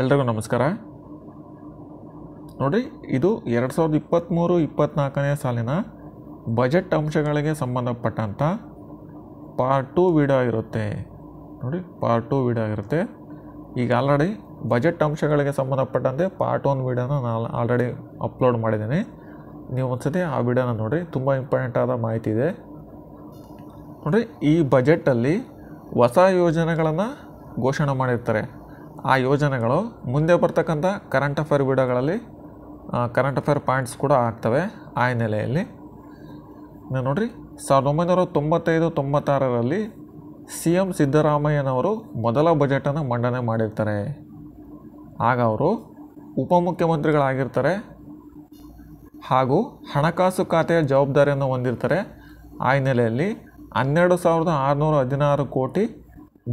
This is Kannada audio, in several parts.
ಎಲ್ರಿಗೂ ನಮಸ್ಕಾರ ನೋಡಿರಿ ಇದು ಎರಡು ಸಾವಿರದ ಇಪ್ಪತ್ತ್ಮೂರು ಇಪ್ಪತ್ತ್ನಾಲ್ಕನೇ ಸಾಲಿನ ಬಜೆಟ್ ಅಂಶಗಳಿಗೆ ಸಂಬಂಧಪಟ್ಟಂಥ ಪಾರ್ಟ್ ಟು ವಿಡಿಯೋ ಆಗಿರುತ್ತೆ ನೋಡಿ ಪಾರ್ಟ್ ಟು ವಿಡಿಯೋ ಆಗಿರುತ್ತೆ ಈಗ ಆಲ್ರೆಡಿ ಬಜೆಟ್ ಅಂಶಗಳಿಗೆ ಸಂಬಂಧಪಟ್ಟಂತೆ ಪಾರ್ಟ್ ಒನ್ ವಿಡಿಯೋನ ನಾನು ಆಲ್ರೆಡಿ ಅಪ್ಲೋಡ್ ಮಾಡಿದ್ದೀನಿ ನೀವು ಸತಿ ಆ ವಿಡಿಯೋನ ನೋಡಿ ತುಂಬ ಇಂಪಾರ್ಟೆಂಟ್ ಆದ ಮಾಹಿತಿ ಇದೆ ನೋಡಿರಿ ಈ ಬಜೆಟಲ್ಲಿ ಹೊಸ ಯೋಜನೆಗಳನ್ನು ಘೋಷಣೆ ಮಾಡಿರ್ತಾರೆ ಆ ಯೋಜನೆಗಳು ಮುಂದೆ ಬರ್ತಕ್ಕಂಥ ಕರೆಂಟ್ ಅಫೇರ್ ವಿಡಿಯೋಗಳಲ್ಲಿ ಕರೆಂಟ್ ಅಫೇರ್ ಪಾಯಿಂಟ್ಸ್ ಕೂಡ ಆಗ್ತವೆ ಆ ಹಿನ್ನೆಲೆಯಲ್ಲಿ ನೀವು ನೋಡಿರಿ ಸಾವಿರದ ಒಂಬೈನೂರ ತೊಂಬತ್ತೈದು ತೊಂಬತ್ತಾರರಲ್ಲಿ ಸಿ ಎಂ ಸಿದ್ದರಾಮಯ್ಯನವರು ಮೊದಲ ಬಜೆಟನ್ನು ಮಂಡನೆ ಮಾಡಿರ್ತಾರೆ ಆಗ ಅವರು ಉಪಮುಖ್ಯಮಂತ್ರಿಗಳಾಗಿರ್ತಾರೆ ಹಾಗೂ ಹಣಕಾಸು ಖಾತೆಯ ಜವಾಬ್ದಾರಿಯನ್ನು ಹೊಂದಿರ್ತಾರೆ ಆ ಹಿನ್ನೆಲೆಯಲ್ಲಿ ಹನ್ನೆರಡು ಸಾವಿರದ ಆರುನೂರ ಹದಿನಾರು ಕೋಟಿ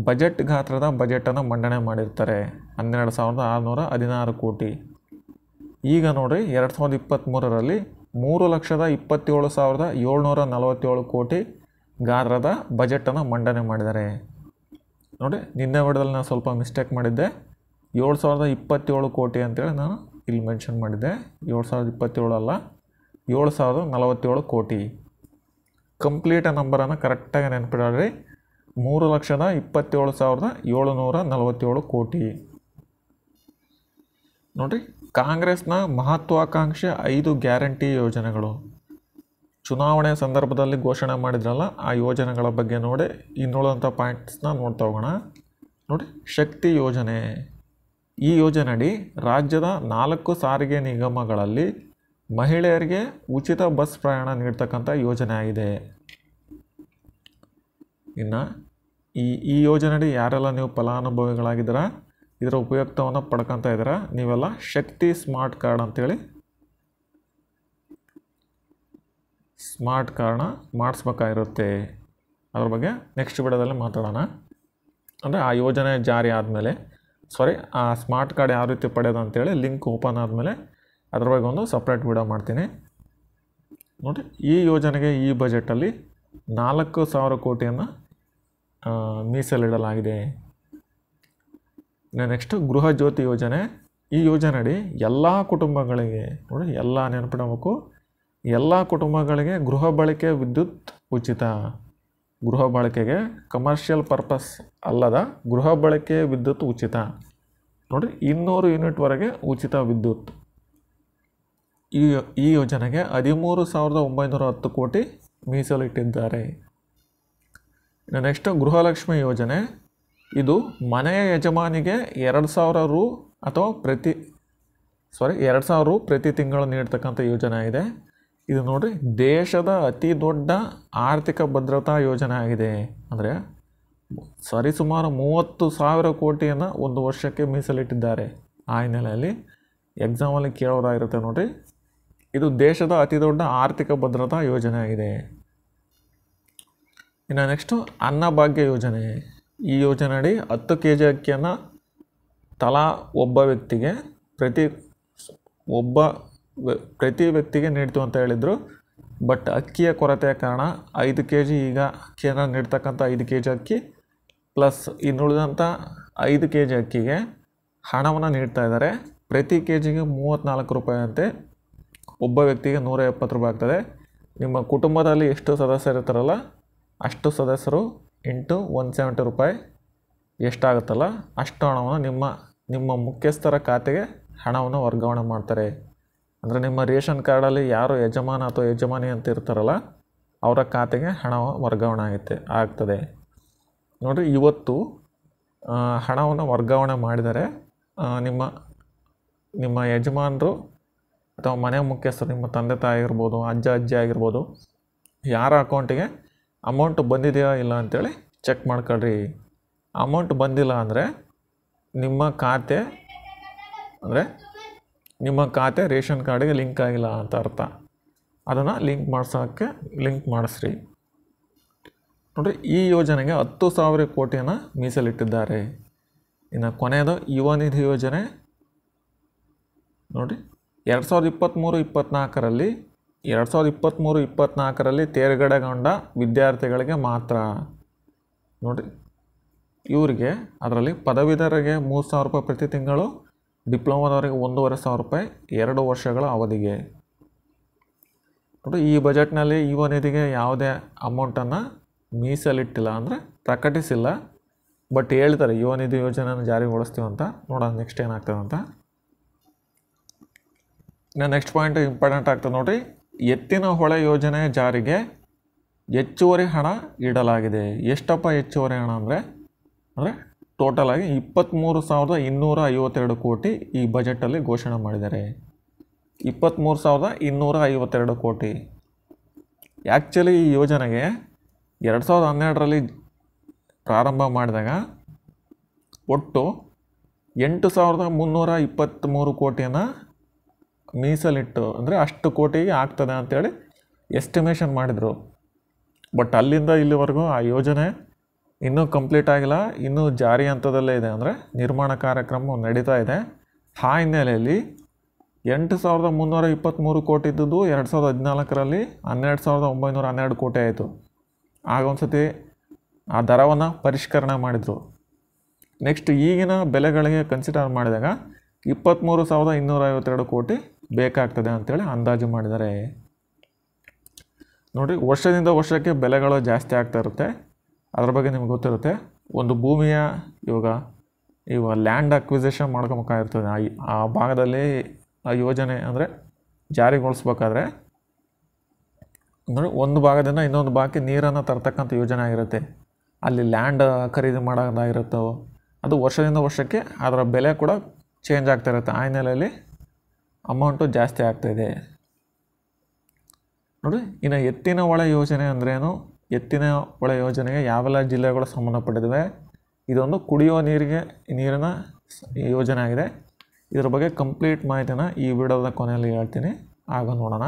ಬಜೆಟ್ ಗಾತ್ರದ ಬಜೆಟನ್ನು ಮಂಡನೆ ಮಾಡಿರ್ತಾರೆ ಹನ್ನೆರಡು ಸಾವಿರದ ಆರುನೂರ ಹದಿನಾರು ಕೋಟಿ ಈಗ ನೋಡಿರಿ ಎರಡು ಸಾವಿರದ ಇಪ್ಪತ್ತ್ಮೂರರಲ್ಲಿ ಮೂರು ಲಕ್ಷದ ಇಪ್ಪತ್ತೇಳು ಸಾವಿರದ ಏಳ್ನೂರ ನಲವತ್ತೇಳು ಕೋಟಿ ಗಾತ್ರದ ಬಜೆಟನ್ನು ಮಂಡನೆ ಮಾಡಿದ್ದಾರೆ ನೋಡಿ ನಿನ್ನೆ ಹೊಡೆದಲ್ಲಿ ನಾನು ಸ್ವಲ್ಪ ಮಿಸ್ಟೇಕ್ ಮಾಡಿದ್ದೆ ಏಳು ಸಾವಿರದ ಇಪ್ಪತ್ತೇಳು ಕೋಟಿ ಅಂತೇಳಿ ನಾನು ಇಲ್ಲಿ ಮೆನ್ಷನ್ ಮಾಡಿದ್ದೆ ಏಳು ಸಾವಿರದ ಇಪ್ಪತ್ತೇಳು ಅಲ್ಲ ಏಳು ಸಾವಿರದ ನಲವತ್ತೇಳು ಕೋಟಿ ಕಂಪ್ಲೀಟ್ ನಂಬರನ್ನು ಕರೆಕ್ಟಾಗಿ ನೆನ್ಪಿಡ್ರಿ ಮೂರು ಲಕ್ಷದ ಇಪ್ಪತ್ತೇಳು ಸಾವಿರದ ಏಳುನೂರ ನಲವತ್ತೇಳು ಕೋಟಿ ನೋಡಿರಿ ಕಾಂಗ್ರೆಸ್ನ ಮಹತ್ವಾಕಾಂಕ್ಷೆ ಐದು ಗ್ಯಾರಂಟಿ ಯೋಜನೆಗಳು ಚುನಾವಣೆ ಸಂದರ್ಭದಲ್ಲಿ ಘೋಷಣೆ ಮಾಡಿದ್ರಲ್ಲ ಆ ಯೋಜನೆಗಳ ಬಗ್ಗೆ ನೋಡಿ ಇನ್ನುಳಿದಂಥ ಪಾಯಿಂಟ್ಸ್ನ ನೋಡ್ತಾ ಹೋಗೋಣ ನೋಡಿ ಶಕ್ತಿ ಯೋಜನೆ ಈ ಯೋಜನಡಿ ರಾಜ್ಯದ ನಾಲ್ಕು ಸಾರಿಗೆ ನಿಗಮಗಳಲ್ಲಿ ಮಹಿಳೆಯರಿಗೆ ಉಚಿತ ಬಸ್ ಪ್ರಯಾಣ ನೀಡ್ತಕ್ಕಂಥ ಯೋಜನೆ ಆಗಿದೆ ಇನ್ನು ಈ ಈ ಯೋಜನೆಯಡಿ ಯಾರೆಲ್ಲ ನೀವು ಫಲಾನುಭವಿಗಳಾಗಿದ್ದೀರಾ ಇದರ ಉಪಯುಕ್ತವನ್ನು ಪಡ್ಕೊತಾ ಇದ್ದೀರಾ ನೀವೆಲ್ಲ ಶಕ್ತಿ ಸ್ಮಾರ್ಟ್ ಕಾರ್ಡ್ ಅಂತೇಳಿ ಸ್ಮಾರ್ಟ್ ಕಾರ್ಡ್ನ ಮಾಡಿಸ್ಬೇಕಾಗಿರುತ್ತೆ ಅದ್ರ ಬಗ್ಗೆ ನೆಕ್ಸ್ಟ್ ವಿಡಿಯೋದಲ್ಲಿ ಮಾತಾಡೋಣ ಅಂದರೆ ಆ ಯೋಜನೆ ಜಾರಿ ಆದಮೇಲೆ ಸಾರಿ ಆ ಸ್ಮಾರ್ಟ್ ಕಾರ್ಡ್ ಯಾವ ರೀತಿ ಪಡೆಯೋದು ಅಂತೇಳಿ ಲಿಂಕ್ ಓಪನ್ ಆದಮೇಲೆ ಅದ್ರ ಬಗ್ಗೆ ಒಂದು ಸಪ್ರೇಟ್ ವಿಡಿಯೋ ಮಾಡ್ತೀನಿ ನೋಡಿ ಈ ಯೋಜನೆಗೆ ಈ ಬಜೆಟಲ್ಲಿ ನಾಲ್ಕು ಸಾವಿರ ಕೋಟಿಯನ್ನು ಮೀಸಲಿಡಲಾಗಿದೆ ನೆಕ್ಸ್ಟ್ ಗೃಹ ಜ್ಯೋತಿ ಯೋಜನೆ ಈ ಯೋಜನೆಯಡಿ ಎಲ್ಲ ಕುಟುಂಬಗಳಿಗೆ ನೋಡಿ ಎಲ್ಲ ನೆನಪಿಡಬೇಕು ಎಲ್ಲ ಕುಟುಂಬಗಳಿಗೆ ಗೃಹ ಬಳಕೆ ವಿದ್ಯುತ್ ಉಚಿತ ಗೃಹ ಬಳಕೆಗೆ ಕಮರ್ಷಿಯಲ್ ಪರ್ಪಸ್ ಅಲ್ಲದ ಗೃಹ ಬಳಕೆ ವಿದ್ಯುತ್ ಉಚಿತ ನೋಡಿ ಇನ್ನೂರು ಯೂನಿಟ್ವರೆಗೆ ಉಚಿತ ವಿದ್ಯುತ್ ಈ ಈ ಯೋಜನೆಗೆ ಹದಿಮೂರು ಸಾವಿರದ ಒಂಬೈನೂರ ಹತ್ತು ಕೋಟಿ ಮೀಸಲಿಟ್ಟಿದ್ದಾರೆ ಇನ್ನು ನೆಕ್ಸ್ಟು ಗೃಹಲಕ್ಷ್ಮಿ ಯೋಜನೆ ಇದು ಮನೆಯ ಯಜಮಾನಿಗೆ ಎರಡು ಸಾವಿರ ರು ಅಥವಾ ಪ್ರತಿ ಸಾರಿ ಎರಡು ಸಾವಿರ ರು ಪ್ರತಿ ತಿಂಗಳು ನೀಡ್ತಕ್ಕಂಥ ಯೋಜನೆ ಇದೆ ಇದು ನೋಡಿರಿ ದೇಶದ ಅತಿ ದೊಡ್ಡ ಆರ್ಥಿಕ ಭದ್ರತಾ ಯೋಜನೆ ಆಗಿದೆ ಅಂದರೆ ಸರಿಸುಮಾರು ಮೂವತ್ತು ಸಾವಿರ ಕೋಟಿಯನ್ನು ಒಂದು ವರ್ಷಕ್ಕೆ ಮೀಸಲಿಟ್ಟಿದ್ದಾರೆ ಆ ಹಿನ್ನೆಲೆಯಲ್ಲಿ ಎಕ್ಸಾಮಲ್ಲಿ ಕೇಳೋದಾಗಿರುತ್ತೆ ನೋಡಿರಿ ಇದು ದೇಶದ ಅತಿ ದೊಡ್ಡ ಆರ್ಥಿಕ ಭದ್ರತಾ ಯೋಜನೆ ಆಗಿದೆ ಇನ್ನು ನೆಕ್ಸ್ಟು ಅನ್ನಭಾಗ್ಯ ಯೋಜನೆ ಈ ಯೋಜನೆ ಅಡಿ ಹತ್ತು ಕೆ ಜಿ ಅಕ್ಕಿಯನ್ನು ತಲಾ ಒಬ್ಬ ವ್ಯಕ್ತಿಗೆ ಪ್ರತಿ ಒಬ್ಬ ಪ್ರತಿ ವ್ಯಕ್ತಿಗೆ ನೀಡ್ತು ಅಂತ ಹೇಳಿದರು ಬಟ್ ಅಕ್ಕಿಯ ಕೊರತೆಯ ಕಾರಣ ಐದು ಕೆ ಜಿ ಈಗ ಅಕ್ಕಿಯನ್ನು ನೀಡ್ತಕ್ಕಂಥ ಐದು ಕೆ ಜಿ ಅಕ್ಕಿ ಪ್ಲಸ್ ಇನ್ನುಳಿದಂಥ ಐದು ಕೆ ಜಿ ಅಕ್ಕಿಗೆ ಹಣವನ್ನು ನೀಡ್ತಾ ಇದ್ದಾರೆ ಪ್ರತಿ ಕೆ ಜಿಗೆ ಮೂವತ್ತ್ನಾಲ್ಕು ರೂಪಾಯಿ ಅಂತೆ ಒಬ್ಬ ವ್ಯಕ್ತಿಗೆ ನೂರ ಎಪ್ಪತ್ತು ರೂಪಾಯಿ ಆಗ್ತದೆ ನಿಮ್ಮ ಕುಟುಂಬದಲ್ಲಿ ಎಷ್ಟು ಸದಸ್ಯರಿರ್ತಾರಲ್ಲ ಅಷ್ಟು ಸದಸ್ಯರು ಇಂಟು ಒನ್ ಸೆವೆಂಟಿ ರೂಪಾಯಿ ಎಷ್ಟಾಗುತ್ತಲ್ಲ ಅಷ್ಟು ಹಣವನ್ನು ನಿಮ್ಮ ನಿಮ್ಮ ಮುಖ್ಯಸ್ಥರ ಖಾತೆಗೆ ಹಣವನ್ನು ವರ್ಗಾವಣೆ ಮಾಡ್ತಾರೆ ಅಂದರೆ ನಿಮ್ಮ ರೇಷನ್ ಕಾರ್ಡಲ್ಲಿ ಯಾರು ಯಜಮಾನ ಅಥವಾ ಯಜಮಾನಿ ಅಂತ ಇರ್ತಾರಲ್ಲ ಅವರ ಖಾತೆಗೆ ಹಣ ವರ್ಗಾವಣೆ ಆಗುತ್ತೆ ಆಗ್ತದೆ ನೋಡಿ ಇವತ್ತು ಹಣವನ್ನು ವರ್ಗಾವಣೆ ಮಾಡಿದರೆ ನಿಮ್ಮ ನಿಮ್ಮ ಯಜಮಾನರು ಅಥವಾ ಮನೆ ಮುಖ್ಯಸ್ಥರು ನಿಮ್ಮ ತಂದೆ ತಾಯಿ ಆಗಿರ್ಬೋದು ಅಜ್ಜ ಅಜ್ಜಿ ಆಗಿರ್ಬೋದು ಯಾರ ಅಕೌಂಟಿಗೆ ಅಮೌಂಟ್ ಬಂದಿದೆಯಾ ಇಲ್ಲ ಅಂಥೇಳಿ ಚೆಕ್ ಮಾಡ್ಕೊಳ್ರಿ ಅಮೌಂಟ್ ಬಂದಿಲ್ಲ ಅಂದರೆ ನಿಮ್ಮ ಖಾತೆ ಅಂದರೆ ನಿಮ್ಮ ಖಾತೆ ರೇಷನ್ ಕಾರ್ಡಿಗೆ ಲಿಂಕ್ ಆಗಿಲ್ಲ ಅಂತ ಅರ್ಥ ಅದನ್ನು ಲಿಂಕ್ ಮಾಡ್ಸೋಕ್ಕೆ ಲಿಂಕ್ ಮಾಡಿಸ್ರಿ ನೋಡಿರಿ ಈ ಯೋಜನೆಗೆ ಹತ್ತು ಸಾವಿರ ಕೋಟಿಯನ್ನು ಮೀಸಲಿಟ್ಟಿದ್ದಾರೆ ಇನ್ನು ಕೊನೆಯದು ಯುವ ನಿಧಿ ಯೋಜನೆ ನೋಡಿರಿ ಎರಡು ಸಾವಿರದ ಇಪ್ಪತ್ತ್ಮೂರು ಇಪ್ಪತ್ತ್ನಾಲ್ಕರಲ್ಲಿ ಎರಡು ಸಾವಿರದ ಇಪ್ಪತ್ತ್ಮೂರು ಇಪ್ಪತ್ತ್ನಾಲ್ಕರಲ್ಲಿ ತೇರ್ಗಡೆಗೊಂಡ ವಿದ್ಯಾರ್ಥಿಗಳಿಗೆ ಮಾತ್ರ ನೋಡಿರಿ ಇವರಿಗೆ ಅದರಲ್ಲಿ ಪದವೀಧರಿಗೆ ಮೂರು ಸಾವಿರ ರೂಪಾಯಿ ಪ್ರತಿ ತಿಂಗಳು ಡಿಪ್ಲೊಮಾದವರಿಗೆ ಒಂದೂವರೆ ಸಾವಿರ ರೂಪಾಯಿ ಎರಡು ವರ್ಷಗಳ ಅವಧಿಗೆ ನೋಡಿ ಈ ಬಜೆಟ್ನಲ್ಲಿ ಯುವ ನಿಧಿಗೆ ಯಾವುದೇ ಅಮೌಂಟನ್ನು ಮೀಸಲಿಟ್ಟಿಲ್ಲ ಅಂದರೆ ಪ್ರಕಟಿಸಿಲ್ಲ ಬಟ್ ಹೇಳ್ತಾರೆ ಯುವ ನಿಧಿ ಯೋಜನೆಯನ್ನು ಜಾರಿಗೊಳಿಸ್ತೀವಂತ ನೋಡೋಣ ನೆಕ್ಸ್ಟ್ ಏನಾಗ್ತದೆ ಅಂತ ಇನ್ನು ನೆಕ್ಸ್ಟ್ ಪಾಯಿಂಟ್ ಇಂಪಾರ್ಟೆಂಟ್ ಆಗ್ತದೆ ನೋಡಿರಿ ಎತ್ತಿನ ಹೊಳೆ ಯೋಜನೆ ಜಾರಿಗೆ ಹೆಚ್ಚುವರಿ ಹಣ ಇಡಲಾಗಿದೆ ಎಷ್ಟಪ್ಪ ಹೆಚ್ಚುವರಿ ಹಣ ಅಂದರೆ ಅಂದರೆ ಟೋಟಲಾಗಿ ಇಪ್ಪತ್ತ್ಮೂರು ಸಾವಿರದ ಇನ್ನೂರ ಐವತ್ತೆರಡು ಕೋಟಿ ಈ ಬಜೆಟಲ್ಲಿ ಘೋಷಣೆ ಮಾಡಿದ್ದಾರೆ ಇಪ್ಪತ್ತ್ಮೂರು ಸಾವಿರದ ಇನ್ನೂರ ಐವತ್ತೆರಡು ಕೋಟಿ ಆ್ಯಕ್ಚುಲಿ ಈ ಯೋಜನೆಗೆ ಎರಡು ಸಾವಿರದ ಹನ್ನೆರಡರಲ್ಲಿ ಪ್ರಾರಂಭ ಮಾಡಿದಾಗ ಒಟ್ಟು ಎಂಟು ಸಾವಿರದ ಮುನ್ನೂರ ಇಪ್ಪತ್ತ್ಮೂರು ಕೋಟಿಯನ್ನು ಮೀಸಲಿಟ್ಟು ಅಂದರೆ ಅಷ್ಟು ಕೋಟಿಗೆ ಆಗ್ತದೆ ಅಂಥೇಳಿ ಎಸ್ಟಿಮೇಷನ್ ಮಾಡಿದರು ಬಟ್ ಅಲ್ಲಿಂದ ಇಲ್ಲಿವರೆಗೂ ಆ ಯೋಜನೆ ಇನ್ನೂ ಕಂಪ್ಲೀಟ್ ಆಗಿಲ್ಲ ಇನ್ನೂ ಜಾರಿ ಹಂತದಲ್ಲೇ ಇದೆ ಅಂದರೆ ನಿರ್ಮಾಣ ಕಾರ್ಯಕ್ರಮ ನಡೀತಾ ಇದೆ ಆ ಹಿನ್ನೆಲೆಯಲ್ಲಿ ಎಂಟು ಸಾವಿರದ ಮುನ್ನೂರ ಇಪ್ಪತ್ತ್ಮೂರು ಕೋಟಿ ಇದ್ದದ್ದು ಎರಡು ಸಾವಿರದ ಹದಿನಾಲ್ಕರಲ್ಲಿ ಹನ್ನೆರಡು ಸಾವಿರದ ಒಂಬೈನೂರ ಹನ್ನೆರಡು ಕೋಟಿ ಆಯಿತು ಆಗ ಒಂದು ಸತಿ ಆ ದರವನ್ನು ಪರಿಷ್ಕರಣೆ ಮಾಡಿದರು ನೆಕ್ಸ್ಟ್ ಈಗಿನ ಬೆಲೆಗಳಿಗೆ ಕನ್ಸಿಡರ್ ಮಾಡಿದಾಗ ಇಪ್ಪತ್ತ್ಮೂರು ಸಾವಿರದ ಇನ್ನೂರ ಐವತ್ತೆರಡು ಕೋಟಿ ಬೇಕಾಗ್ತದೆ ಅಂಥೇಳಿ ಅಂದಾಜು ಮಾಡಿದರೆ ನೋಡಿ ವರ್ಷದಿಂದ ವರ್ಷಕ್ಕೆ ಬೆಲೆಗಳು ಜಾಸ್ತಿ ಆಗ್ತಾ ಇರುತ್ತೆ ಅದ್ರ ಬಗ್ಗೆ ನಿಮ್ಗೆ ಗೊತ್ತಿರುತ್ತೆ ಒಂದು ಭೂಮಿಯ ಇವಾಗ ಇವಾಗ ಲ್ಯಾಂಡ್ ಅಕ್ವಿಸೇಷನ್ ಮಾಡ್ಕೊಬೇಕಾಗಿರ್ತದೆ ಆ ಭಾಗದಲ್ಲಿ ಆ ಯೋಜನೆ ಅಂದರೆ ಜಾರಿಗೊಳಿಸ್ಬೇಕಾದ್ರೆ ನೋಡಿ ಒಂದು ಭಾಗದಿಂದ ಇನ್ನೊಂದು ಭಾಗಕ್ಕೆ ನೀರನ್ನು ತರ್ತಕ್ಕಂಥ ಯೋಜನೆ ಆಗಿರುತ್ತೆ ಅಲ್ಲಿ ಲ್ಯಾಂಡ್ ಖರೀದಿ ಮಾಡೋದಾಗಿರುತ್ತೋ ಅದು ವರ್ಷದಿಂದ ವರ್ಷಕ್ಕೆ ಅದರ ಬೆಲೆ ಕೂಡ ಚೇಂಜ್ ಆಗ್ತಾ ಇರುತ್ತೆ ಆ ಹಿನ್ನೆಲೆಯಲ್ಲಿ ಅಮೌಂಟು ಜಾಸ್ತಿ ಆಗ್ತಾಯಿದೆ ನೋಡಿ ಇನ್ನು ಎತ್ತಿನ ಒಳ ಯೋಜನೆ ಅಂದ್ರೇನು ಎತ್ತಿನ ಒಳ ಯೋಜನೆಗೆ ಯಾವೆಲ್ಲ ಜಿಲ್ಲೆಗಳು ಸಂಬಂಧಪಟ್ಟಿದ್ದಾವೆ ಇದೊಂದು ಕುಡಿಯುವ ನೀರಿಗೆ ನೀರಿನ ಯೋಜನೆ ಆಗಿದೆ ಇದರ ಬಗ್ಗೆ ಕಂಪ್ಲೀಟ್ ಮಾಹಿತಿನ ಈ ವಿಡಿಯೋದ ಕೊನೆಯಲ್ಲಿ ಹೇಳ್ತೀನಿ ಆಗ ನೋಡೋಣ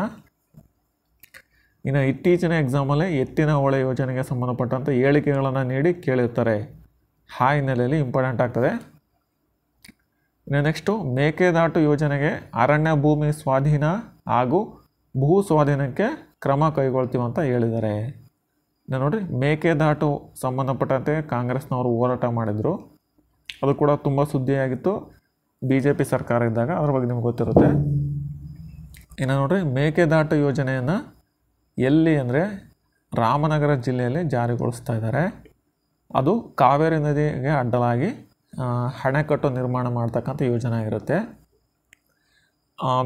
ಇನ್ನು ಇತ್ತೀಚಿನ ಎಕ್ಸಾಮಲ್ಲಿ ಎತ್ತಿನ ಹೊಳೆ ಯೋಜನೆಗೆ ಸಂಬಂಧಪಟ್ಟಂಥ ಹೇಳಿಕೆಗಳನ್ನು ನೀಡಿ ಕೇಳಿರ್ತಾರೆ ಆ ಹಿನ್ನೆಲೆಯಲ್ಲಿ ಇಂಪಾರ್ಟೆಂಟ್ ಆಗ್ತದೆ ಇನ್ನು ನೆಕ್ಸ್ಟು ಮೇಕೆದಾಟು ಯೋಜನೆಗೆ ಅರಣ್ಯ ಭೂಮಿ ಸ್ವಾಧೀನ ಹಾಗೂ ಭೂ ಸ್ವಾಧೀನಕ್ಕೆ ಕ್ರಮ ಕೈಗೊಳ್ತೀವಿ ಅಂತ ಹೇಳಿದ್ದಾರೆ ಇನ್ನು ನೋಡಿರಿ ಮೇಕೆದಾಟು ಸಂಬಂಧಪಟ್ಟಂತೆ ಕಾಂಗ್ರೆಸ್ನವರು ಹೋರಾಟ ಮಾಡಿದರು ಅದು ಕೂಡ ತುಂಬ ಸುದ್ದಿಯಾಗಿತ್ತು ಬಿ ಜೆ ಪಿ ಸರ್ಕಾರ ಇದ್ದಾಗ ಅದ್ರ ಬಗ್ಗೆ ನಿಮ್ಗೆ ಗೊತ್ತಿರುತ್ತೆ ಇನ್ನು ನೋಡಿರಿ ಮೇಕೆದಾಟು ಯೋಜನೆಯನ್ನು ಎಲ್ಲಿ ಅಂದರೆ ರಾಮನಗರ ಜಿಲ್ಲೆಯಲ್ಲಿ ಜಾರಿಗೊಳಿಸ್ತಾ ಇದ್ದಾರೆ ಅದು ಕಾವೇರಿ ನದಿಗೆ ಅಡ್ಡಲಾಗಿ ಹಣೆಕಟ್ಟು ನಿರ್ಮಾಣ ಮಾಡ್ತಕ್ಕಂಥ ಯೋಜನೆ ಇರುತ್ತೆ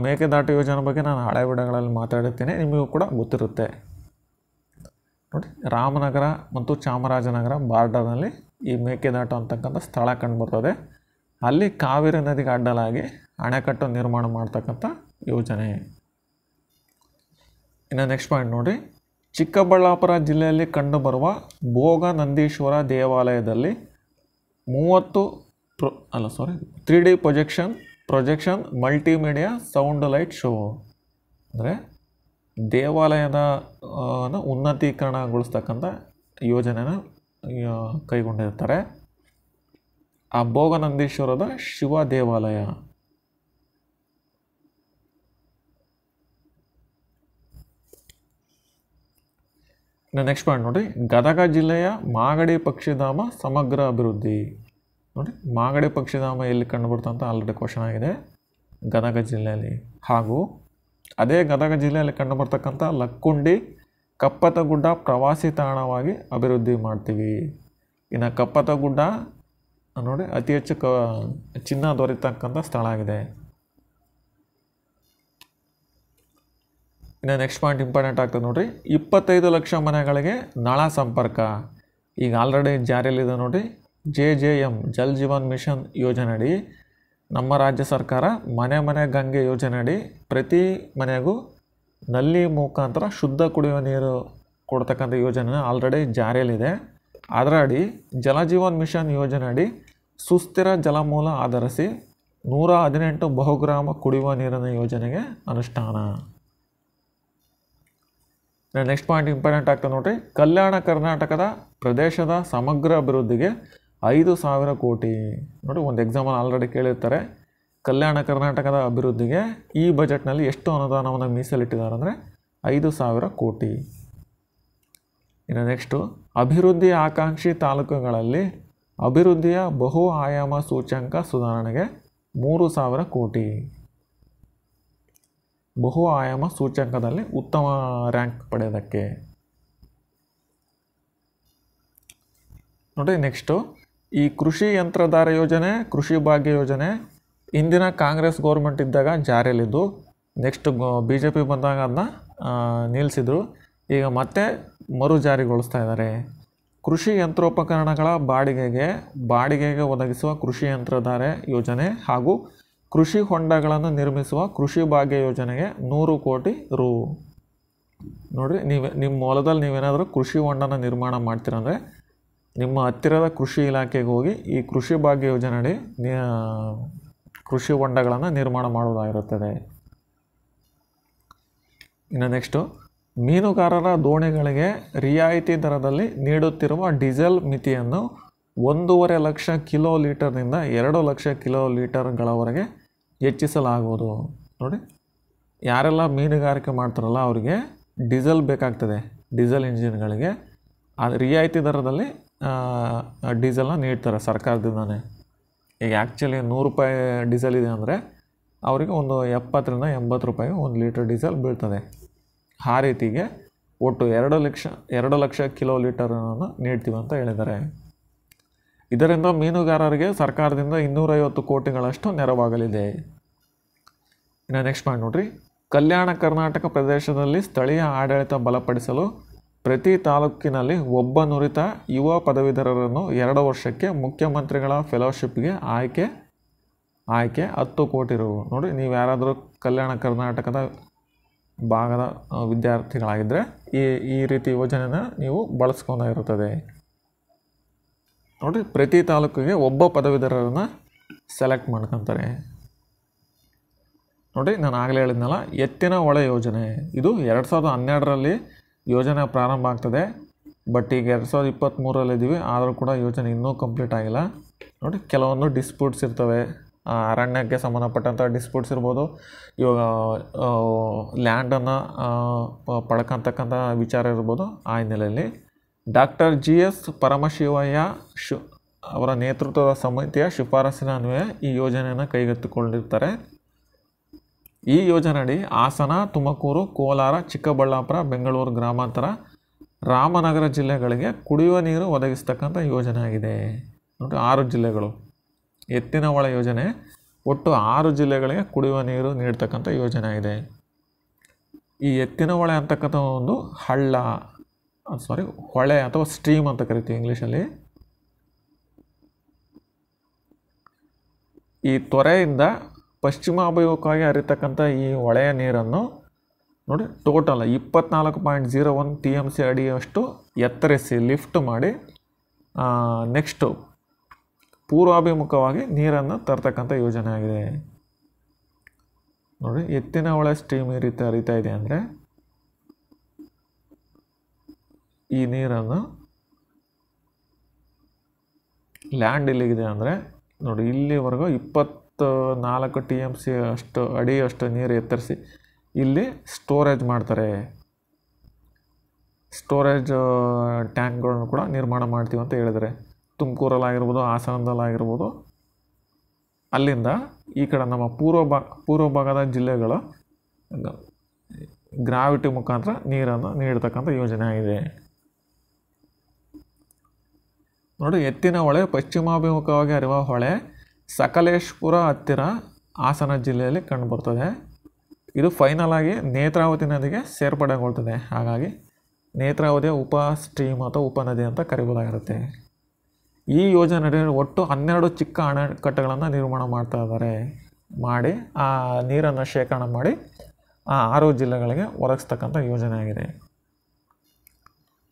ಮೇಕೆದಾಟು ಯೋಜನೆ ಬಗ್ಗೆ ನಾನು ಹಳೆ ವಿಡಗಳಲ್ಲಿ ಮಾತಾಡುತ್ತೇನೆ ನಿಮಗೂ ಕೂಡ ಗೊತ್ತಿರುತ್ತೆ ನೋಡಿ ರಾಮನಗರ ಮತ್ತು ಚಾಮರಾಜನಗರ ಬಾರ್ಡರ್ನಲ್ಲಿ ಈ ಮೇಕೆದಾಟು ಅಂತಕ್ಕಂಥ ಸ್ಥಳ ಕಂಡುಬರ್ತದೆ ಅಲ್ಲಿ ಕಾವೇರಿ ನದಿಗೆ ಅಡ್ಡಲಾಗಿ ಅಣೆಕಟ್ಟು ನಿರ್ಮಾಣ ಮಾಡ್ತಕ್ಕಂಥ ಯೋಜನೆ ಇನ್ನು ನೆಕ್ಸ್ಟ್ ಪಾಯಿಂಟ್ ನೋಡಿ ಚಿಕ್ಕಬಳ್ಳಾಪುರ ಜಿಲ್ಲೆಯಲ್ಲಿ ಕಂಡುಬರುವ ಭೋಗ ನಂದೀಶ್ವರ ದೇವಾಲಯದಲ್ಲಿ ಮೂವತ್ತು ಪ್ರೊ ಅಲ್ಲ sorry three D projection projection multimedia sound light show ಅಂದರೆ ದೇವಾಲಯದ ಉನ್ನತೀಕರಣಗೊಳಿಸ್ತಕ್ಕಂಥ ಯೋಜನೆನ ಕೈಗೊಂಡಿರ್ತಾರೆ ಆ ಭೋಗನಂದೀಶ್ವರದ ಶಿವ ದೇವಾಲಯ ನೆಕ್ಸ್ಟ್ ಪಾಯಿಂಟ್ ನೋಡಿ ಗದಗ ಜಿಲ್ಲೆಯ ಮಾಗಡಿ ಪಕ್ಷಿಧಾಮ ಸಮಗ್ರ ಅಭಿವೃದ್ಧಿ ನೋಡಿ ಮಾಗಡಿ ಪಕ್ಷಿಧಾಮ ಎಲ್ಲಿ ಕಂಡುಬರ್ತಂತ ಆಲ್ರೆಡಿ ಕ್ವಶನ್ ಆಗಿದೆ ಗದಗ ಜಿಲ್ಲೆಯಲ್ಲಿ ಹಾಗೂ ಅದೇ ಗದಗ ಜಿಲ್ಲೆಯಲ್ಲಿ ಕಂಡುಬರ್ತಕ್ಕಂಥ ಲಕ್ಕುಂಡಿ ಕಪ್ಪತಗುಡ್ಡ ಪ್ರವಾಸಿ ತಾಣವಾಗಿ ಅಭಿವೃದ್ಧಿ ಮಾಡ್ತೀವಿ ಇನ್ನು ಕಪ್ಪತಗುಡ್ಡ ನೋಡಿ ಅತಿ ಹೆಚ್ಚು ಕ ಚಿನ್ನ ದೊರೆತಕ್ಕಂಥ ಸ್ಥಳ ಆಗಿದೆ ಇನ್ನು ನೆಕ್ಸ್ಟ್ ಪಾಯಿಂಟ್ ಇಂಪಾರ್ಟೆಂಟ್ ಆಗ್ತದೆ ನೋಡಿರಿ ಇಪ್ಪತ್ತೈದು ಲಕ್ಷ ಮನೆಗಳಿಗೆ ನಳ ಸಂಪರ್ಕ ಈಗ ಆಲ್ರೆಡಿ ಜಾರಿಯಲ್ಲಿದೆ ನೋಡಿರಿ J J M Jal Jeevan mission ಯೋಜನೆ ಅಡಿ ನಮ್ಮ ರಾಜ್ಯ ಸರ್ಕಾರ ಮನೆ ಮನೆ ಗಂಗೆ ಯೋಜನೆ ಅಡಿ ಪ್ರತಿ ಮನೆಗೂ ನಲ್ಲಿ ಮುಖಾಂತರ ಶುದ್ಧ ಕುಡಿಯುವ ನೀರು ಕೊಡ್ತಕ್ಕಂಥ ಯೋಜನೆ ಆಲ್ರೆಡಿ ಜಾರಿಯಲ್ಲಿದೆ ಅದರ ಅಡಿ ಜೀವನ್ ಮಿಷನ್ ಯೋಜನೆ ಅಡಿ ಸುಸ್ಥಿರ ಜಲಮೂಲ ಆಧರಿಸಿ ನೂರ ಹದಿನೆಂಟು ಬಹುಗ್ರಾಮ ಕುಡಿಯುವ ನೀರಿನ ಯೋಜನೆಗೆ ಅನುಷ್ಠಾನ ನೆಕ್ಸ್ಟ್ ಪಾಯಿಂಟ್ ಇಂಪಾರ್ಟೆಂಟ್ ಆಗ್ತದೆ ನೋಡಿರಿ ಕಲ್ಯಾಣ ಕರ್ನಾಟಕದ ಪ್ರದೇಶದ ಸಮಗ್ರ ಅಭಿವೃದ್ಧಿಗೆ ಐದು ಸಾವಿರ ಕೋಟಿ ನೋಡಿ ಒಂದು ಎಕ್ಸಾಂಪಲ್ ಆಲ್ರೆಡಿ ಕೇಳಿರ್ತಾರೆ ಕಲ್ಯಾಣ ಕರ್ನಾಟಕದ ಅಭಿವೃದ್ಧಿಗೆ ಈ ಬಜೆಟ್ನಲ್ಲಿ ಎಷ್ಟು ಅನುದಾನವನ್ನು ಮೀಸಲಿಟ್ಟಿದ್ದಾರೆ ಅಂದರೆ ಐದು ಸಾವಿರ ಕೋಟಿ ಇನ್ನು ನೆಕ್ಸ್ಟು ಅಭಿವೃದ್ಧಿ ಆಕಾಂಕ್ಷಿ ತಾಲೂಕುಗಳಲ್ಲಿ ಅಭಿವೃದ್ಧಿಯ ಬಹು ಆಯಾಮ ಸೂಚ್ಯಂಕ ಸುಧಾರಣೆಗೆ ಮೂರು ಸಾವಿರ ಕೋಟಿ ಬಹು ಆಯಾಮ ಸೂಚ್ಯಂಕದಲ್ಲಿ ಉತ್ತಮ ರ್ಯಾಂಕ್ ಪಡೆಯೋದಕ್ಕೆ ನೋಡಿ ನೆಕ್ಸ್ಟು ಈ ಕೃಷಿ ಯಂತ್ರಧಾರ ಯೋಜನೆ ಕೃಷಿ ಭಾಗ್ಯ ಯೋಜನೆ ಇಂದಿನ ಕಾಂಗ್ರೆಸ್ ಗೌರ್ಮೆಂಟ್ ಇದ್ದಾಗ ಜಾರಿಯಲ್ಲಿದ್ದು ನೆಕ್ಸ್ಟ್ ಬಿ ಜೆ ಪಿ ಬಂದಾಗ ಅದನ್ನ ನಿಲ್ಲಿಸಿದ್ರು ಈಗ ಮತ್ತೆ ಮರು ಜಾರಿಗೊಳಿಸ್ತಾ ಇದ್ದಾರೆ ಕೃಷಿ ಯಂತ್ರೋಪಕರಣಗಳ ಬಾಡಿಗೆಗೆ ಬಾಡಿಗೆಗೆ ಒದಗಿಸುವ ಕೃಷಿ ಯಂತ್ರಧಾರೆ ಯೋಜನೆ ಹಾಗೂ ಕೃಷಿ ಹೊಂಡಗಳನ್ನು ನಿರ್ಮಿಸುವ ಕೃಷಿ ಭಾಗ್ಯ ಯೋಜನೆಗೆ ನೂರು ಕೋಟಿ ರೂ ನೋಡಿರಿ ನೀವು ನಿಮ್ಮ ಹೊಲದಲ್ಲಿ ನೀವೇನಾದರೂ ಕೃಷಿ ಹೊಂಡನ ನಿರ್ಮಾಣ ಮಾಡ್ತೀರಂದರೆ ನಿಮ್ಮ ಹತ್ತಿರದ ಕೃಷಿ ಇಲಾಖೆಗೆ ಹೋಗಿ ಈ ಕೃಷಿ ಭಾಗ್ಯ ಯೋಜನೆಯಡಿ ಕೃಷಿ ಹೊಂಡಗಳನ್ನು ನಿರ್ಮಾಣ ಮಾಡುವುದಾಗಿರುತ್ತದೆ ಇನ್ನು ನೆಕ್ಸ್ಟು ಮೀನುಗಾರರ ದೋಣಿಗಳಿಗೆ ರಿಯಾಯಿತಿ ದರದಲ್ಲಿ ನೀಡುತ್ತಿರುವ ಡೀಸೆಲ್ ಮಿತಿಯನ್ನು ಒಂದೂವರೆ ಲಕ್ಷ ಕಿಲೋ ಲೀಟರ್ನಿಂದ ಎರಡು ಲಕ್ಷ ಕಿಲೋ ಲೀಟರ್ಗಳವರೆಗೆ ಹೆಚ್ಚಿಸಲಾಗುವುದು ನೋಡಿ ಯಾರೆಲ್ಲ ಮೀನುಗಾರಿಕೆ ಮಾಡ್ತಾರಲ್ಲ ಅವರಿಗೆ ಡೀಸೆಲ್ ಬೇಕಾಗ್ತದೆ ಡೀಸೆಲ್ ಇಂಜಿನ್ಗಳಿಗೆ ಅದು ರಿಯಾಯಿತಿ ದರದಲ್ಲಿ ಡೀಸೆಲ್ನ ನೀಡ್ತಾರೆ ಸರ್ಕಾರದಿಂದನೇ ಈಗ ಆ್ಯಕ್ಚುಲಿ ನೂರು ರೂಪಾಯಿ ಡೀಸೆಲ್ ಇದೆ ಅಂದರೆ ಅವರಿಗೆ ಒಂದು ಎಪ್ಪತ್ತರಿಂದ ಎಂಬತ್ತು ರೂಪಾಯಿ ಒಂದು ಲೀಟರ್ ಡೀಸೆಲ್ ಬೀಳ್ತದೆ ಆ ರೀತಿಗೆ ಒಟ್ಟು ಎರಡು ಲಕ್ಷ ಎರಡು ಲಕ್ಷ ಕಿಲೋ ಲೀಟರನ್ನು ನೀಡ್ತೀವಿ ಅಂತ ಹೇಳಿದ್ದಾರೆ ಇದರಿಂದ ಮೀನುಗಾರರಿಗೆ ಸರ್ಕಾರದಿಂದ ಇನ್ನೂರೈವತ್ತು ಕೋಟಿಗಳಷ್ಟು ನೆರವಾಗಲಿದೆ ಇನ್ನು ನೆಕ್ಸ್ಟ್ ಪಾಯಿಂಟ್ ನೋಡ್ರಿ ಕಲ್ಯಾಣ ಕರ್ನಾಟಕ ಪ್ರದೇಶದಲ್ಲಿ ಸ್ಥಳೀಯ ಆಡಳಿತ ಬಲಪಡಿಸಲು ಪ್ರತಿ ತಾಲೂಕಿನಲ್ಲಿ ಒಬ್ಬ ನುರಿತ ಯುವ ಪದವೀಧರರನ್ನು ಎರಡು ವರ್ಷಕ್ಕೆ ಮುಖ್ಯಮಂತ್ರಿಗಳ ಫೆಲೋಶಿಪ್ಗೆ ಆಯ್ಕೆ ಆಯ್ಕೆ ಹತ್ತು ಕೋಟಿ ರೂ ನೋಡಿ ನೀವು ಯಾರಾದರೂ ಕಲ್ಯಾಣ ಕರ್ನಾಟಕದ ಭಾಗದ ವಿದ್ಯಾರ್ಥಿಗಳಾಗಿದ್ದರೆ ಈ ಈ ರೀತಿ ಯೋಜನೆನ ನೀವು ಬಳಸ್ಕೊಂಡಾಗಿರುತ್ತದೆ ನೋಡಿರಿ ಪ್ರತಿ ತಾಲೂಕಿಗೆ ಒಬ್ಬ ಪದವೀಧರರನ್ನು ಸೆಲೆಕ್ಟ್ ಮಾಡ್ಕೊತಾರೆ ನೋಡಿ ನಾನು ಆಗಲೇ ಹೇಳಿದ್ನಲ್ಲ ಎತ್ತಿನ ಒಳ ಯೋಜನೆ ಇದು ಎರಡು ಸಾವಿರದ ಹನ್ನೆರಡರಲ್ಲಿ ಯೋಜನೆ ಪ್ರಾರಂಭ ಆಗ್ತದೆ ಬಟ್ ಈಗ ಎರಡು ಸಾವಿರದ ಇಪ್ಪತ್ತ್ಮೂರಲ್ಲಿದ್ದೀವಿ ಆದರೂ ಕೂಡ ಯೋಜನೆ ಇನ್ನೂ ಕಂಪ್ಲೀಟ್ ಆಗಿಲ್ಲ ನೋಡಿ ಕೆಲವೊಂದು ಡಿಸ್ಪ್ಯೂಟ್ಸ್ ಇರ್ತವೆ ಅರಣ್ಯಕ್ಕೆ ಸಂಬಂಧಪಟ್ಟಂಥ ಡಿಸ್ಪ್ಯೂಟ್ಸ್ ಇರ್ಬೋದು ಇವಾಗ ಲ್ಯಾಂಡನ್ನು ಪಡ್ಕೊತಕ್ಕಂಥ ವಿಚಾರ ಇರ್ಬೋದು ಆ ಹಿನ್ನೆಲೆಯಲ್ಲಿ ಡಾಕ್ಟರ್ ಜಿ ಎಸ್ ಪರಮಶಿವಯ್ಯ ಶು ಅವರ ನೇತೃತ್ವದ ಸಮಿತಿಯ ಶಿಫಾರಸಿನ ಅನ್ವಯ ಈ ಯೋಜನೆಯನ್ನು ಕೈಗೆತ್ತಿಕೊಂಡಿರ್ತಾರೆ ಈ ಯೋಜನೆಯಡಿ ಹಾಸನ ತುಮಕೂರು ಕೋಲಾರ ಚಿಕ್ಕಬಳ್ಳಾಪುರ ಬೆಂಗಳೂರು ಗ್ರಾಮಾಂತರ ರಾಮನಗರ ಜಿಲ್ಲೆಗಳಿಗೆ ಕುಡಿಯುವ ನೀರು ಒದಗಿಸ್ತಕ್ಕಂಥ ಯೋಜನೆ ಆಗಿದೆ ನೋಡಿ ಆರು ಜಿಲ್ಲೆಗಳು ಎತ್ತಿನ ಯೋಜನೆ ಒಟ್ಟು ಆರು ಜಿಲ್ಲೆಗಳಿಗೆ ಕುಡಿಯುವ ನೀರು ನೀಡ್ತಕ್ಕಂಥ ಯೋಜನೆ ಆಗಿದೆ ಈ ಎತ್ತಿನ ಒಳೆ ಅಂತಕ್ಕಂಥ ಒಂದು ಹಳ್ಳ ಸಾರಿ ಹೊಳೆ ಅಥವಾ ಸ್ಟ್ರೀಮ್ ಅಂತ ಕರಿತೀವಿ ಇಂಗ್ಲೀಷಲ್ಲಿ ಈ ತೊರೆಯಿಂದ ಪಶ್ಚಿಮಾಭಿಮುಖವಾಗಿ ಹರಿತಕ್ಕಂಥ ಈ ಹೊಳೆಯ ನೀರನ್ನು ನೋಡಿ ಟೋಟಲ್ ಇಪ್ಪತ್ನಾಲ್ಕು point zero one T M C ಅಡಿಯಷ್ಟು ಎತ್ತರಿಸಿ ಲಿಫ್ಟ್ ಮಾಡಿ ನೆಕ್ಸ್ಟು ಪೂರ್ವಾಭಿಮುಖವಾಗಿ ನೀರನ್ನು ತರ್ತಕ್ಕಂಥ ಯೋಜನೆ ಆಗಿದೆ ನೋಡಿ ಎತ್ತಿನ ಹೊಳೆ ಸ್ಟ್ರೀಮ್ ಈ ರೀತಿ ಹರಿತಾ ಇದೆ ಅಂದರೆ ಈ ನೀರನ್ನು ಲ್ಯಾಂಡ್ ಇಲ್ಲಿಗಿದೆ ಅಂದರೆ ನೋಡಿ ಇಲ್ಲಿವರೆಗೂ ಇಪ್ಪತ್ತು ನಾಲ್ಕು ಟಿ ಎಮ್ ಸಿ ಅಷ್ಟು ಅಡಿ ಅಷ್ಟು ನೀರು ಎತ್ತರಿಸಿ ಇಲ್ಲಿ ಸ್ಟೋರೇಜ್ ಮಾಡ್ತಾರೆ ಸ್ಟೋರೇಜ್ ಟ್ಯಾಂಕ್ಗಳನ್ನು ಕೂಡ ನಿರ್ಮಾಣ ಮಾಡ್ತೀವಿ ಅಂತ ಹೇಳಿದರೆ ತುಮಕೂರಲ್ಲಾಗಿರ್ಬೋದು ಹಾಸನದಲ್ಲಾಗಿರ್ಬೋದು ಅಲ್ಲಿಂದ ಈ ಕಡೆ ನಮ್ಮ ಪೂರ್ವ ಭಾ ಪೂರ್ವ ಭಾಗದ ಜಿಲ್ಲೆಗಳು ಗ್ರಾವಿಟಿ ಮುಖಾಂತರ ನೀರನ್ನು ನೀಡತಕ್ಕಂಥ ಯೋಜನೆ ಆಗಿದೆ ನೋಡಿ ಎತ್ತಿನ ಹೊಳೆ ಪಶ್ಚಿಮಾಭಿಮುಖವಾಗಿ ಹರಿವ ಹೊಳೆ ಸಕಲೇಶ್ಪುರ ಹತ್ತಿರ ಹಾಸನ ಜಿಲ್ಲೆಯಲ್ಲಿ ಕಂಡುಬರ್ತದೆ ಇದು ಫೈನಲ್ ಆಗಿ ನೇತ್ರಾವತಿ ನದಿಗೆ ಸೇರ್ಪಡೆಗೊಳ್ತದೆ ಹಾಗಾಗಿ ನೇತ್ರಾವತಿಯ ಉಪ ಸ್ಟ್ರೀಮ್ ಅಥವಾ ಉಪನದಿ ಅಂತ ಕರಿಬೋದಾಗಿರುತ್ತೆ ಈ ಯೋಜನೆ ಒಟ್ಟು ಹನ್ನೆರಡು ಚಿಕ್ಕ ಅಣೆಕಟ್ಟೆಗಳನ್ನು ನಿರ್ಮಾಣ ಮಾಡ್ತಾ ಇದ್ದಾರೆ ಮಾಡಿ ಆ ನೀರನ್ನು ಶೇಖರಣೆ ಮಾಡಿ ಆ ಆರು ಜಿಲ್ಲೆಗಳಿಗೆ ಒದಗಿಸ್ತಕ್ಕಂಥ ಯೋಜನೆ ಆಗಿದೆ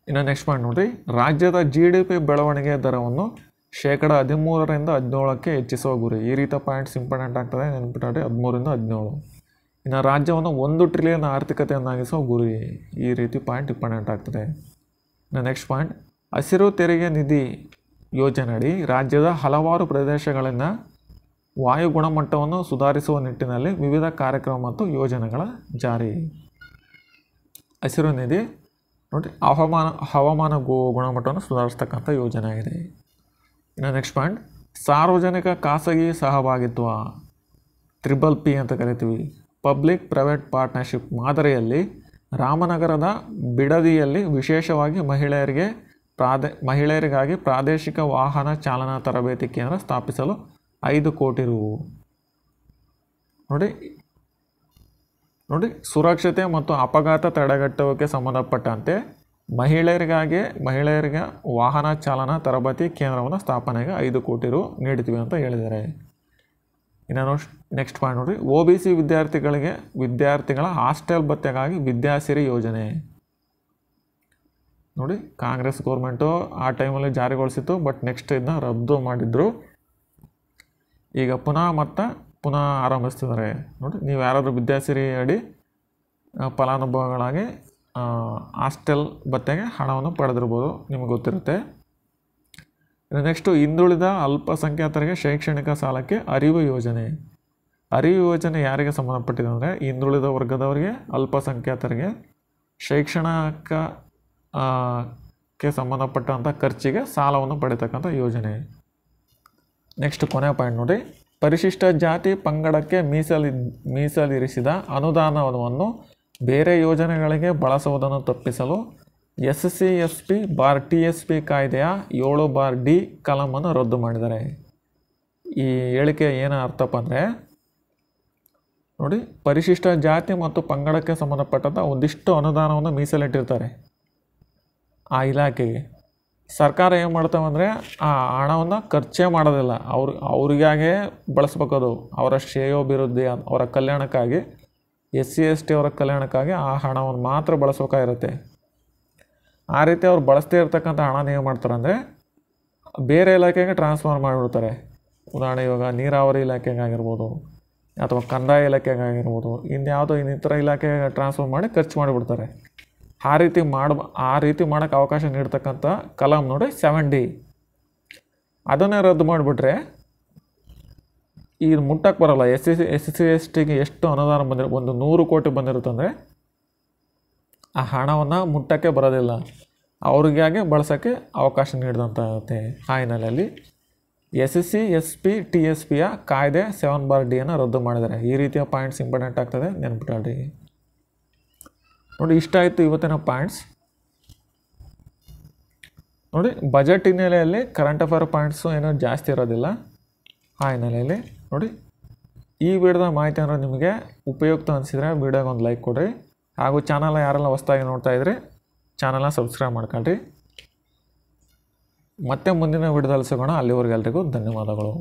ಇನ್ನು ನೆಕ್ಸ್ಟ್ ಪಾಯಿಂಟ್ ನೋಡಿರಿ ರಾಜ್ಯದ ಜಿ ಡಿ ಪಿ ಬೆಳವಣಿಗೆ ದರವನ್ನು ಶೇಕಡ ಹದಿಮೂರರಿಂದ ಹದಿನೇಳಕ್ಕೆ ಹೆಚ್ಚಿಸುವ ಗುರಿ ಈ ರೀತಿಯ ಪಾಯಿಂಟ್ಸ್ ಇಂಪಾರ್ಟೆಂಟ್ ಆಗ್ತದೆ ನೆನಪಿಟ್ಟಿ ಹದಿಮೂರಿಂದ ಹದಿನೇಳು ಇನ್ನು ರಾಜ್ಯವನ್ನು ಒಂದು ಟ್ರಿಲಿಯನ್ ಆರ್ಥಿಕತೆಯನ್ನಾಗಿಸುವ ಗುರಿ ಈ ರೀತಿ ಪಾಯಿಂಟ್ ಇಂಪಾರ್ಟೆಂಟ್ ಆಗ್ತದೆ ಇನ್ನು ನೆಕ್ಸ್ಟ್ ಪಾಯಿಂಟ್ ಹಸಿರು ತೆರಿಗೆ ನಿಧಿ ಅಡಿ ರಾಜ್ಯದ ಹಲವಾರು ಪ್ರದೇಶಗಳನ್ನು ವಾಯು ಗುಣಮಟ್ಟವನ್ನು ಸುಧಾರಿಸುವ ನಿಟ್ಟಿನಲ್ಲಿ ವಿವಿಧ ಕಾರ್ಯಕ್ರಮ ಮತ್ತು ಯೋಜನೆಗಳ ಜಾರಿ ಹಸಿರು ನಿಧಿ ನೋಡಿ ಹವಾಮಾನ ಹವಾಮಾನ ಗೋ ಗುಣಮಟ್ಟವನ್ನು ಸುಧಾರಿಸ್ತಕ್ಕಂಥ ಯೋಜನೆ ಆಗಿದೆ ಇನ್ನು ನೆಕ್ಸ್ಟ್ ಪಾಯಿಂಟ್ ಸಾರ್ವಜನಿಕ ಖಾಸಗಿ ಸಹಭಾಗಿತ್ವ ತ್ರಿಬಲ್ ಪಿ ಅಂತ ಕರಿತೀವಿ ಪಬ್ಲಿಕ್ ಪ್ರೈವೇಟ್ ಪಾರ್ಟ್ನರ್ಶಿಪ್ ಮಾದರಿಯಲ್ಲಿ ರಾಮನಗರದ ಬಿಡದಿಯಲ್ಲಿ ವಿಶೇಷವಾಗಿ ಮಹಿಳೆಯರಿಗೆ ಪ್ರಾದೇ ಮಹಿಳೆಯರಿಗಾಗಿ ಪ್ರಾದೇಶಿಕ ವಾಹನ ಚಾಲನಾ ತರಬೇತಿ ಕೇಂದ್ರ ಸ್ಥಾಪಿಸಲು ಐದು ಕೋಟಿ ರು ನೋಡಿ ನೋಡಿ ಸುರಕ್ಷತೆ ಮತ್ತು ಅಪಘಾತ ತಡೆಗಟ್ಟುವಿಕೆ ಸಂಬಂಧಪಟ್ಟಂತೆ ಮಹಿಳೆಯರಿಗಾಗಿ ಮಹಿಳೆಯರಿಗೆ ವಾಹನ ಚಾಲನಾ ತರಬೇತಿ ಕೇಂದ್ರವನ್ನು ಸ್ಥಾಪನೆಗೆ ಐದು ಕೋಟಿ ರು ನೀಡ್ತೀವಿ ಅಂತ ಹೇಳಿದ್ದಾರೆ ಇನ್ನು ನೆಕ್ಸ್ಟ್ ಪಾಯಿಂಟ್ ನೋಡಿರಿ ಓ ಬಿ ಸಿ ವಿದ್ಯಾರ್ಥಿಗಳಿಗೆ ವಿದ್ಯಾರ್ಥಿಗಳ ಹಾಸ್ಟೆಲ್ ಭತ್ಯೆಗಾಗಿ ವಿದ್ಯಾಸಿರಿ ಯೋಜನೆ ನೋಡಿ ಕಾಂಗ್ರೆಸ್ ಗೌರ್ಮೆಂಟು ಆ ಟೈಮಲ್ಲಿ ಜಾರಿಗೊಳಿಸಿತ್ತು ಬಟ್ ನೆಕ್ಸ್ಟ್ ಇದನ್ನ ರದ್ದು ಮಾಡಿದರು ಈಗ ಪುನಃ ಮತ್ತು ಪುನಃ ಆರಂಭಿಸ್ತಿದ್ದಾರೆ ನೋಡಿ ನೀವು ಯಾರಾದರೂ ವಿದ್ಯಾಸಿರಿ ಅಡಿ ಫಲಾನುಭವಿಗಳಾಗಿ ಹಾಸ್ಟೆಲ್ ಭತ್ತೆಗೆ ಹಣವನ್ನು ಪಡೆದಿರ್ಬೋದು ನಿಮಗೆ ಗೊತ್ತಿರುತ್ತೆ ನೆಕ್ಸ್ಟು ಹಿಂದುಳಿದ ಅಲ್ಪಸಂಖ್ಯಾತರಿಗೆ ಶೈಕ್ಷಣಿಕ ಸಾಲಕ್ಕೆ ಅರಿವು ಯೋಜನೆ ಅರಿವು ಯೋಜನೆ ಯಾರಿಗೆ ಸಂಬಂಧಪಟ್ಟಿದೆ ಅಂದರೆ ಹಿಂದುಳಿದ ವರ್ಗದವರಿಗೆ ಅಲ್ಪಸಂಖ್ಯಾತರಿಗೆ ಶೈಕ್ಷಣಿಕಕ್ಕೆ ಸಂಬಂಧಪಟ್ಟಂಥ ಖರ್ಚಿಗೆ ಸಾಲವನ್ನು ಪಡಿತಕ್ಕಂಥ ಯೋಜನೆ ನೆಕ್ಸ್ಟ್ ಕೊನೆಯ ಪಾಯಿಂಟ್ ನೋಡಿ ಪರಿಶಿಷ್ಟ ಜಾತಿ ಪಂಗಡಕ್ಕೆ ಮೀಸಲಿ ಮೀಸಲಿರಿಸಿದ ಅನುದಾನವನ್ನು ಬೇರೆ ಯೋಜನೆಗಳಿಗೆ ಬಳಸುವುದನ್ನು ತಪ್ಪಿಸಲು S C S P bar T S P ಕಾಯ್ದೆಯ ಏಳು ಬಾರ್ ಡಿ ಕಲಮನ್ನು ರದ್ದು ಮಾಡಿದ್ದಾರೆ ಈ ಹೇಳಿಕೆ ಏನು ಅರ್ಥಪ್ಪ ಅಂದರೆ ನೋಡಿ ಪರಿಶಿಷ್ಟ ಜಾತಿ ಮತ್ತು ಪಂಗಡಕ್ಕೆ ಸಂಬಂಧಪಟ್ಟಂಥ ಒಂದಿಷ್ಟು ಅನುದಾನವನ್ನು ಮೀಸಲಿಟ್ಟಿರ್ತಾರೆ ಆ ಇಲಾಖೆಗೆ ಸರ್ಕಾರ ಏನು ಮಾಡ್ತಾವಂದರೆ ಆ ಹಣವನ್ನು ಖರ್ಚೇ ಮಾಡೋದಿಲ್ಲ ಅವ್ರ ಅವರಿಗಾಗೆ ಬಳಸ್ಬೇಕದು ಅವರ ಶ್ರೇಯೋಭಿವೃದ್ಧಿ ಅವರ ಕಲ್ಯಾಣಕ್ಕಾಗಿ ಎಸ್ ಸಿ ಎಸ್ ಟಿ ಅವರ ಕಲ್ಯಾಣಕ್ಕಾಗಿ ಆ ಹಣವನ್ನು ಮಾತ್ರ ಬಳಸ್ಬೇಕಾಗಿರುತ್ತೆ ಆ ರೀತಿ ಅವ್ರು ಬಳಸ್ತೇ ಇರ್ತಕ್ಕಂಥ ಹಣನ ಏನು ಅಂದರೆ ಬೇರೆ ಇಲಾಖೆಗೆ ಟ್ರಾನ್ಸ್ಫರ್ ಮಾಡಿಬಿಡ್ತಾರೆ ಉದಾಹರಣೆ ಇವಾಗ ನೀರಾವರಿ ಇಲಾಖೆಗಾಗಿರ್ಬೋದು ಅಥವಾ ಕಂದಾಯ ಇಲಾಖೆಗಾಗಿರ್ಬೋದು ಇನ್ಯಾವುದೋ ಇನ್ನಿತರ ಇಲಾಖೆಗೆ ಟ್ರಾನ್ಸ್ಫರ್ ಮಾಡಿ ಖರ್ಚು ಮಾಡಿಬಿಡ್ತಾರೆ ಆ ರೀತಿ ಮಾಡ ಆ ರೀತಿ ಮಾಡೋಕ್ಕೆ ಅವಕಾಶ ನೀಡ್ತಕ್ಕಂಥ ಕಲಾಮ್ ನೋಡಿ ಸೆವೆನ್ ಡಿ ಅದನ್ನೇ ರದ್ದು ಮಾಡಿಬಿಟ್ರೆ ಈ ಮುಟ್ಟಕ್ಕೆ ಬರೋಲ್ಲ S C S C S ಟಿಗೆ ಎಷ್ಟು ಅನುದಾನ ಬಂದಿರೋ ಒಂದು ನೂರು ಕೋಟಿ ಬಂದಿರುತ್ತಂದರೆ ಆ ಹಣವನ್ನು ಮುಟ್ಟಕ್ಕೆ ಬರೋದಿಲ್ಲ ಅವ್ರಿಗಾಗೆ ಬಳಸೋಕ್ಕೆ ಅವಕಾಶ ನೀಡಿದಂತಾಗುತ್ತೆ ಹಿನ್ನೆಲೆಯಲ್ಲಿ S S C S P T S ಪಿಯ ಕಾಯ್ದೆ ಸೆವೆನ್ ಬಾರ್ ಡಿಯನ್ನು ರದ್ದು ಮಾಡಿದ್ದಾರೆ ಈ ರೀತಿಯ ಪಾಯಿಂಟ್ಸ್ ಇಂಪಾರ್ಟೆಂಟ್ ಆಗ್ತದೆ ನೆನ್ಪಿಟ್ರಿ ನೋಡಿ ಇಷ್ಟ ಆಯಿತು ಇವತ್ತಿನ ಪಾಯಿಂಟ್ಸ್ ನೋಡಿ ಬಜೆಟ್ ಹಿನ್ನೆಲೆಯಲ್ಲಿ ಕರೆಂಟ್ ಅಫೇರ್ ಪಾಯಿಂಟ್ಸು ಏನೋ ಜಾಸ್ತಿ ಇರೋದಿಲ್ಲ ಆ ಹಿನ್ನೆಲೆಯಲ್ಲಿ ನೋಡಿ ಈ ವಿಡಿಯೋದ ಮಾಹಿತಿ ಅಂದರೆ ನಿಮಗೆ ಉಪಯುಕ್ತ ಅನಿಸಿದರೆ ವಿಡಿಯೋಗೆ ಒಂದು ಲೈಕ್ ಕೊಡಿರಿ ಹಾಗೂ ಚಾನಲ್ ಯಾರೆಲ್ಲ ಹೊಸ್ದಾಗಿ ನೋಡ್ತಾ ಇದ್ರಿ ಚಾನಲ್ನ ಸಬ್ಸ್ಕ್ರೈಬ್ ಮಾಡ್ಕೊಳ್ರಿ ಮತ್ತೆ ಮುಂದಿನ ವಿಡಿಯೋದಲ್ಲಿ ಸಿಗೋಣ ಅಲ್ಲಿವರೆಗೆಲ್ರಿಗೂ ಧನ್ಯವಾದಗಳು